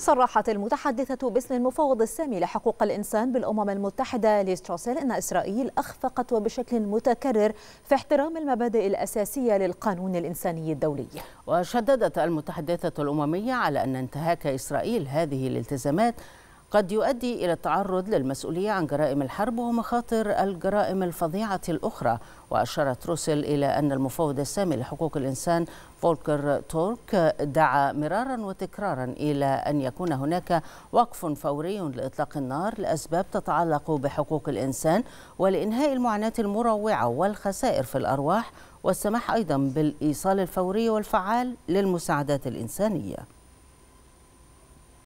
صرحت المتحدثة باسم المفوض السامي لحقوق الإنسان بالأمم المتحدة ليستروسيل أن إسرائيل أخفقت وبشكل متكرر في احترام المبادئ الأساسية للقانون الإنساني الدولي وشددت المتحدثة الأممية على أن انتهاك إسرائيل هذه الالتزامات قد يؤدي إلى التعرض للمسؤولية عن جرائم الحرب ومخاطر الجرائم الفظيعة الأخرى وأشارت روسل إلى أن المفوض السامي لحقوق الإنسان فولكر تورك دعا مرارا وتكرارا إلى أن يكون هناك وقف فوري لإطلاق النار لأسباب تتعلق بحقوق الإنسان ولإنهاء المعاناة المروعة والخسائر في الأرواح والسماح أيضا بالإيصال الفوري والفعال للمساعدات الإنسانية